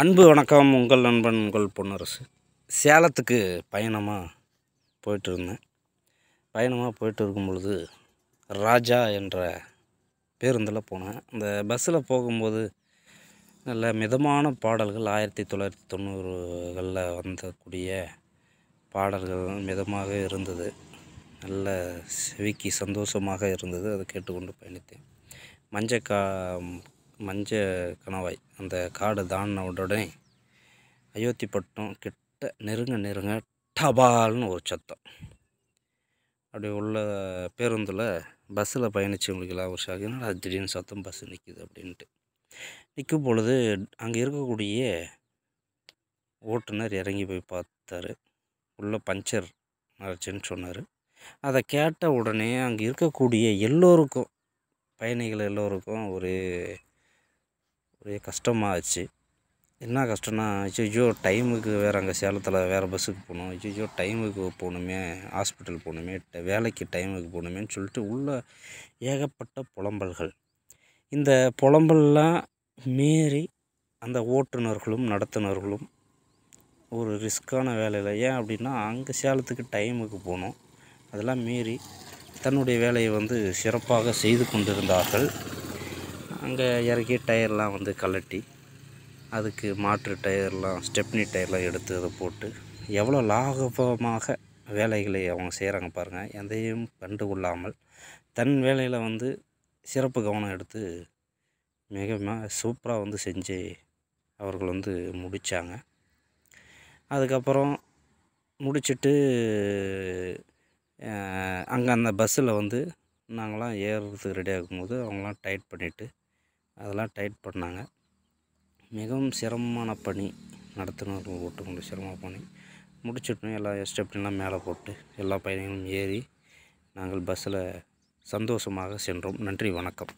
அன்பு வணக்கம் உங்கள் நண்பன் உங்கள் பொன்னரசு சேலத்துக்கு பயணமாக இருந்தேன் பயணமாக போயிட்டு இருக்கும் பொழுது ராஜா என்ற பேருந்தில் போனேன் அந்த பஸ்ஸில் போகும்போது நல்ல மிதமான பாடல்கள் ஆயிரத்தி தொள்ளாயிரத்தி தொண்ணூறுகளில் வந்தக்கூடிய பாடல்கள் மிதமாக இருந்தது நல்ல செவிக்கு சந்தோஷமாக இருந்தது அதை கேட்டுக்கொண்டு பயணித்தேன் மஞ்சக்கா மஞ்ச கணவாய் அந்த காடு தாண்டின உடனே அயோத்தி பட்டம் கிட்ட நெருங்க நெருங்க டபால்னு ஒரு சத்தம் அப்படி உள்ள பேருந்தில் பஸ்ஸில் பயணித்தவங்களுக்கெல்லாம் ஒரு ஷாக் அது திடீர்னு சத்தம் பஸ் நிற்கிது அப்படின்ட்டு நிற்கும் பொழுது அங்கே இருக்கக்கூடிய ஓட்டுநர் இறங்கி போய் பார்த்தாரு உள்ளே பஞ்சர் ஆச்சுன்னு சொன்னார் அதை கேட்ட உடனே அங்கே இருக்கக்கூடிய எல்லோருக்கும் பயணிகள் எல்லோருக்கும் ஒரு ஒரே கஷ்டமாகச்சு என்ன கஷ்டம்னா ஐயோ டைமுக்கு வேறு அங்கே சேலத்தில் வேறு பஸ்ஸுக்கு போகணும் ஐயோ டைமுக்கு போகணுமே ஹாஸ்பிட்டல் போகணுமே வேலைக்கு டைமுக்கு போகணுமேன்னு சொல்லிட்டு உள்ள ஏகப்பட்ட புலம்பல்கள் இந்த புலம்பல்லாம் மீறி அந்த ஓட்டுநர்களும் நடத்துனர்களும் ஒரு ரிஸ்க்கான வேலையில் ஏன் அப்படின்னா அங்கே சேலத்துக்கு டைமுக்கு போகணும் அதெல்லாம் மீறி தன்னுடைய வேலையை வந்து சிறப்பாக செய்து கொண்டிருந்தார்கள் அங்கே இறக்கி டயர்லாம் வந்து கலட்டி அதுக்கு மாற்று டயர்லாம் ஸ்டெப்னி டயர்லாம் எடுத்து அதை போட்டு எவ்வளோ லாகபமாக வேலைகளை அவங்க செய்கிறாங்க பாருங்கள் எதையும் கண்டு கொள்ளாமல் தன் வேலையில் வந்து சிறப்பு கவனம் எடுத்து மிக சூப்பராக வந்து செஞ்சு அவர்கள் வந்து முடித்தாங்க அதுக்கப்புறம் முடிச்சுட்டு அங்கே அந்த பஸ்ஸில் வந்து நாங்களாம் ஏறுறதுக்கு ரெடி ஆகும்போது அவங்களாம் டைட் பண்ணிவிட்டு அதெல்லாம் டைட் பண்ணாங்க மிகவும் சிரமமான பணி நடத்துனர் ஓட்டுக்கூடிய சிரம பணி முடிச்சுட்டோம் எல்லா ஸ்டெப்லாம் மேலே போட்டு எல்லா பயணிகளும் ஏறி நாங்கள் பஸ்ஸில் சந்தோஷமாக சென்றோம் நன்றி வணக்கம்